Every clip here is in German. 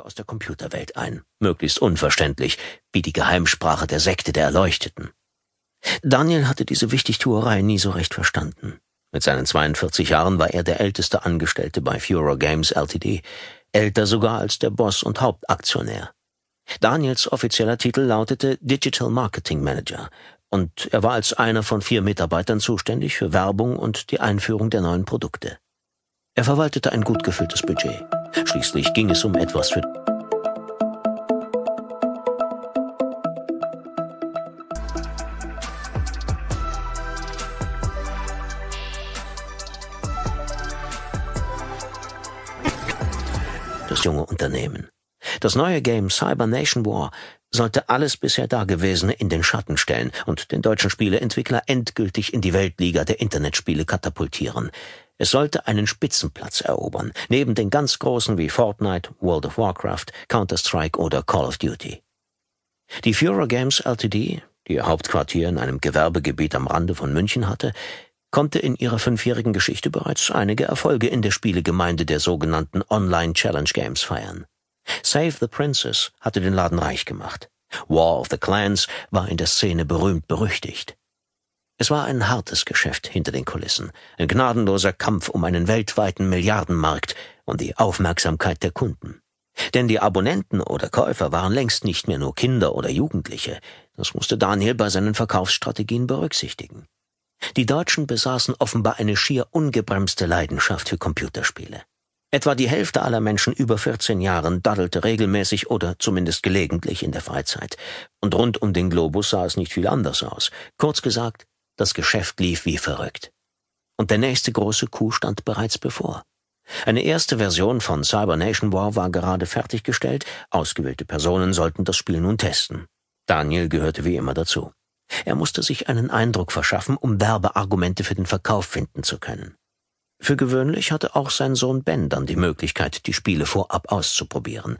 Eindrücke aus der Computerwelt ein, möglichst unverständlich, wie die Geheimsprache der Sekte der Erleuchteten. Daniel hatte diese Wichtigtuerei nie so recht verstanden. Mit seinen 42 Jahren war er der älteste Angestellte bei Furor Games Ltd., älter sogar als der Boss und Hauptaktionär. Daniels offizieller Titel lautete Digital Marketing Manager und er war als einer von vier Mitarbeitern zuständig für Werbung und die Einführung der neuen Produkte. Er verwaltete ein gut gefülltes Budget. Schließlich ging es um etwas für das junge Unternehmen. Das neue Game Cyber Nation War sollte alles bisher Dagewesene in den Schatten stellen und den deutschen Spieleentwickler endgültig in die Weltliga der Internetspiele katapultieren. Es sollte einen Spitzenplatz erobern, neben den ganz großen wie Fortnite, World of Warcraft, Counter-Strike oder Call of Duty. Die Fura Games Ltd., die ihr Hauptquartier in einem Gewerbegebiet am Rande von München hatte, konnte in ihrer fünfjährigen Geschichte bereits einige Erfolge in der Spielegemeinde der sogenannten Online Challenge Games feiern. Save the Princess hatte den Laden reich gemacht. War of the Clans war in der Szene berühmt berüchtigt. Es war ein hartes Geschäft hinter den Kulissen, ein gnadenloser Kampf um einen weltweiten Milliardenmarkt und die Aufmerksamkeit der Kunden. Denn die Abonnenten oder Käufer waren längst nicht mehr nur Kinder oder Jugendliche, das musste Daniel bei seinen Verkaufsstrategien berücksichtigen. Die Deutschen besaßen offenbar eine schier ungebremste Leidenschaft für Computerspiele. Etwa die Hälfte aller Menschen über 14 Jahren daddelte regelmäßig oder zumindest gelegentlich in der Freizeit. Und rund um den Globus sah es nicht viel anders aus. Kurz gesagt, das Geschäft lief wie verrückt. Und der nächste große Coup stand bereits bevor. Eine erste Version von Cyber Nation War war gerade fertiggestellt. Ausgewählte Personen sollten das Spiel nun testen. Daniel gehörte wie immer dazu. Er musste sich einen Eindruck verschaffen, um Werbeargumente für den Verkauf finden zu können. Für gewöhnlich hatte auch sein Sohn Ben dann die Möglichkeit, die Spiele vorab auszuprobieren,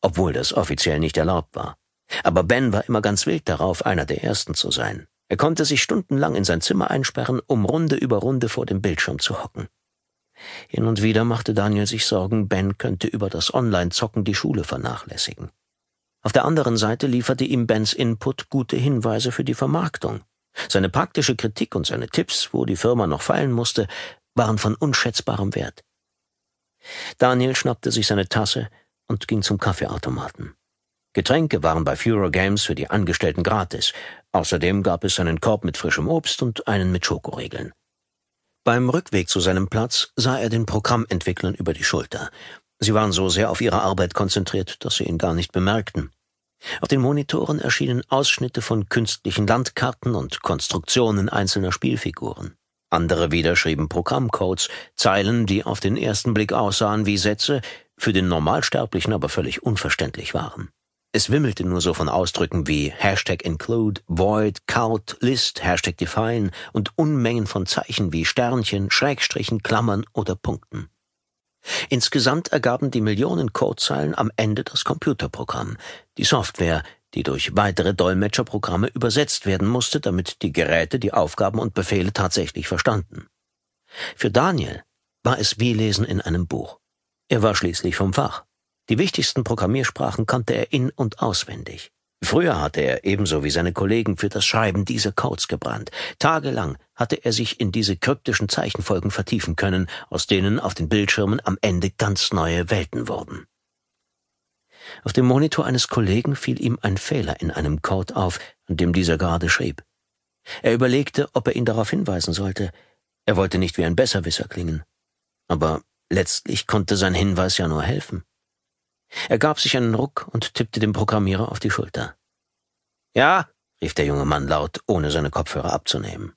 obwohl das offiziell nicht erlaubt war. Aber Ben war immer ganz wild darauf, einer der Ersten zu sein. Er konnte sich stundenlang in sein Zimmer einsperren, um Runde über Runde vor dem Bildschirm zu hocken. Hin und wieder machte Daniel sich Sorgen, Ben könnte über das Online-Zocken die Schule vernachlässigen. Auf der anderen Seite lieferte ihm Bens Input gute Hinweise für die Vermarktung. Seine praktische Kritik und seine Tipps, wo die Firma noch fallen musste, waren von unschätzbarem Wert. Daniel schnappte sich seine Tasse und ging zum Kaffeeautomaten. Getränke waren bei Furo Games für die Angestellten gratis. Außerdem gab es einen Korb mit frischem Obst und einen mit Schokoriegeln. Beim Rückweg zu seinem Platz sah er den Programmentwicklern über die Schulter. Sie waren so sehr auf ihre Arbeit konzentriert, dass sie ihn gar nicht bemerkten. Auf den Monitoren erschienen Ausschnitte von künstlichen Landkarten und Konstruktionen einzelner Spielfiguren. Andere wieder schrieben Programmcodes, Zeilen, die auf den ersten Blick aussahen wie Sätze, für den Normalsterblichen aber völlig unverständlich waren. Es wimmelte nur so von Ausdrücken wie Hashtag Include, Void, Count, List, Hashtag Define und Unmengen von Zeichen wie Sternchen, Schrägstrichen, Klammern oder Punkten. Insgesamt ergaben die Millionen Codezeilen am Ende das Computerprogramm, die Software, die durch weitere Dolmetscherprogramme übersetzt werden musste, damit die Geräte die Aufgaben und Befehle tatsächlich verstanden. Für Daniel war es wie Lesen in einem Buch. Er war schließlich vom Fach. Die wichtigsten Programmiersprachen kannte er in und auswendig. Früher hatte er ebenso wie seine Kollegen für das Schreiben dieser Codes gebrannt. Tagelang hatte er sich in diese kryptischen Zeichenfolgen vertiefen können, aus denen auf den Bildschirmen am Ende ganz neue Welten wurden. Auf dem Monitor eines Kollegen fiel ihm ein Fehler in einem Code auf, an dem dieser gerade schrieb. Er überlegte, ob er ihn darauf hinweisen sollte. Er wollte nicht wie ein Besserwisser klingen. Aber letztlich konnte sein Hinweis ja nur helfen. Er gab sich einen Ruck und tippte dem Programmierer auf die Schulter. Ja, rief der junge Mann laut, ohne seine Kopfhörer abzunehmen.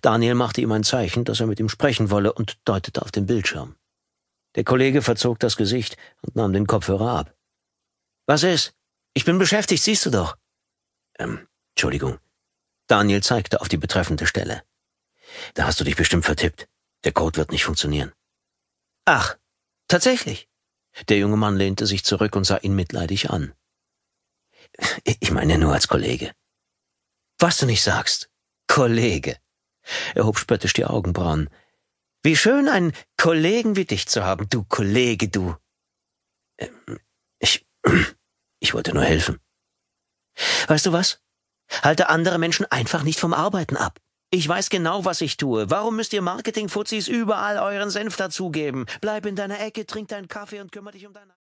Daniel machte ihm ein Zeichen, dass er mit ihm sprechen wolle, und deutete auf den Bildschirm. Der Kollege verzog das Gesicht und nahm den Kopfhörer ab. Was ist? Ich bin beschäftigt, siehst du doch. Ähm, Entschuldigung. Daniel zeigte auf die betreffende Stelle. Da hast du dich bestimmt vertippt. Der Code wird nicht funktionieren. Ach, tatsächlich. Der junge Mann lehnte sich zurück und sah ihn mitleidig an. Ich meine nur als Kollege. Was du nicht sagst. Kollege. Er hob spöttisch die Augenbrauen. Wie schön, einen Kollegen wie dich zu haben, du Kollege, du. Ähm, ich. Ich wollte nur helfen. Weißt du was? Halte andere Menschen einfach nicht vom Arbeiten ab. Ich weiß genau, was ich tue. Warum müsst ihr marketing fuzis überall euren Senf dazugeben? Bleib in deiner Ecke, trink deinen Kaffee und kümmere dich um deine...